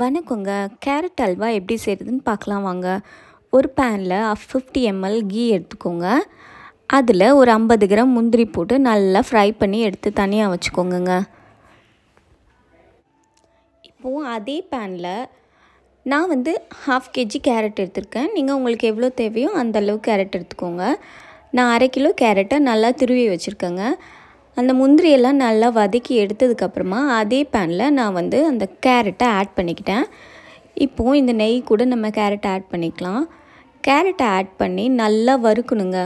வணக்கங்க கேரட் அல்வா எப்படி செய்கிறதுன்னு பார்க்கலாம் வாங்க ஒரு பேனில் ஃபிஃப்டி எம்எல் கீ எடுத்துக்கோங்க அதில் ஒரு ஐம்பது கிராம் முந்திரி போட்டு நல்லா ஃப்ரை பண்ணி எடுத்து தனியாக வச்சுக்கோங்கங்க இப்போது அதே பேனில் நான் வந்து ஹாஃப் கேஜி கேரட் எடுத்திருக்கேன் நீங்கள் உங்களுக்கு எவ்வளோ தேவையோ அந்தளவு கேரட் எடுத்துக்கோங்க நான் அரை கிலோ கேரட்டை நல்லா திருவி வச்சுருக்கேங்க அந்த முந்திரியெல்லாம் நல்லா வதக்கி எடுத்ததுக்கப்புறமா அதே பேனில் நான் வந்து அந்த கேரட்டை ஆட் பண்ணிக்கிட்டேன் இப்போது இந்த நெய் கூட நம்ம கேரட் ஆட் பண்ணிக்கலாம் கேரட்டை ஆட் பண்ணி நல்லா வறுக்கணுங்க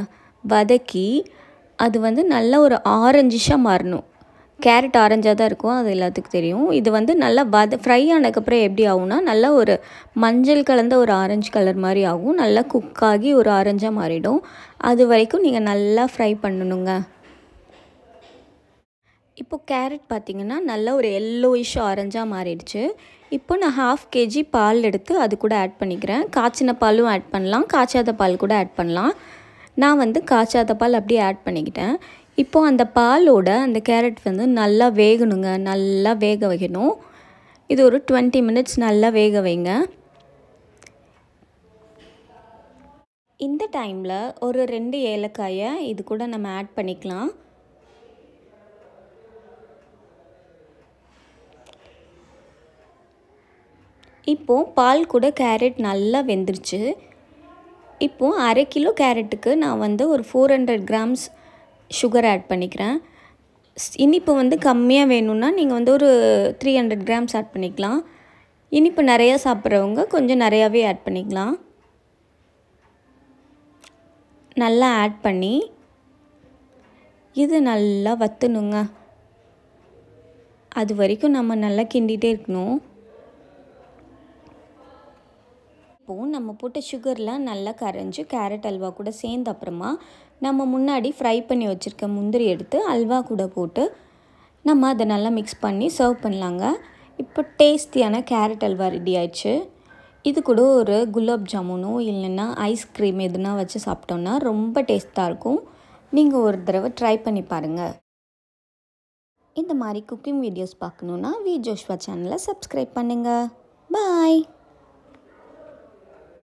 வதக்கி அது வந்து நல்லா ஒரு ஆரஞ்சிஷாக மாறணும் கேரட் ஆரஞ்சாக தான் இருக்கும் அது எல்லாத்துக்கும் தெரியும் இது வந்து நல்லா வத ஃப்ரை ஆனதுக்கப்புறம் எப்படி ஆகும்னா நல்லா ஒரு மஞ்சள் கலந்த ஒரு ஆரஞ்சு கலர் மாதிரி ஆகும் நல்லா குக்காகி ஒரு ஆரஞ்சாக மாறிடும் அது வரைக்கும் நீங்கள் நல்லா ஃப்ரை பண்ணணுங்க இப்போ கேரட் பார்த்திங்கன்னா நல்ல ஒரு எல்லோயிஷ் ஆரஞ்சாக மாறிடுச்சு இப்போ நான் ஹாஃப் கேஜி பால் எடுத்து அது கூட ஆட் பண்ணிக்கிறேன் காய்ச்சின பாலும் ஆட் பண்ணலாம் காய்ச்சாத பால் கூட ஆட் பண்ணலாம் நான் வந்து காய்ச்சாத பால் அப்படியே ஆட் பண்ணிக்கிட்டேன் இப்போது அந்த பாலோட அந்த கேரட் வந்து நல்லா வேகணுங்க நல்லா வேக வைக்கணும் இது ஒரு டுவெண்ட்டி மினிட்ஸ் நல்லா வேக வைங்க இந்த டைமில் ஒரு ரெண்டு ஏலக்காயை இது கூட நம்ம ஆட் பண்ணிக்கலாம் இப்போது பால் கூட கேரட் நல்லா வெந்துருச்சு இப்போது அரை கிலோ கேரட்டுக்கு நான் வந்து ஒரு four hundred grams sugar add பண்ணிக்கிறேன் இனிப்பு வந்து கம்மியாக வேணும்னா நீங்கள் வந்து ஒரு த்ரீ ஹண்ட்ரட் கிராம்ஸ் ஆட் பண்ணிக்கலாம் இனிப்பு நிறையா சாப்பிட்றவங்க கொஞ்சம் நிறையாவே ஆட் பண்ணிக்கலாம் நல்லா ஆட் பண்ணி இது நல்லா வற்றணுங்க அது வரைக்கும் நம்ம நல்லா கிண்டிகிட்டே இருக்கணும் இப்போது நம்ம போட்ட சுகர்லாம் நல்லா கரைஞ்சி கேரட் அல்வா கூட சேர்ந்த அப்புறமா நம்ம முன்னாடி ஃப்ரை பண்ணி வச்சுருக்க முந்திரி எடுத்து அல்வா கூட போட்டு நம்ம அதை நல்லா மிக்ஸ் பண்ணி சர்வ் பண்ணலாங்க இப்போ டேஸ்டியான கேரட் அல்வா ரெடி ஆயிடுச்சு இது கூட ஒரு குலாப் ஜாமுனோ இல்லைன்னா ஐஸ்கிரீம் எதுனா வச்சு சாப்பிட்டோன்னா ரொம்ப டேஸ்ட்டாக இருக்கும் நீங்கள் ஒரு தடவை ட்ரை பண்ணி பாருங்கள் இந்த மாதிரி குக்கிங் வீடியோஸ் பார்க்கணுன்னா வி ஜோஷ்வா சேனலை சப்ஸ்கிரைப் பண்ணுங்கள் பாய்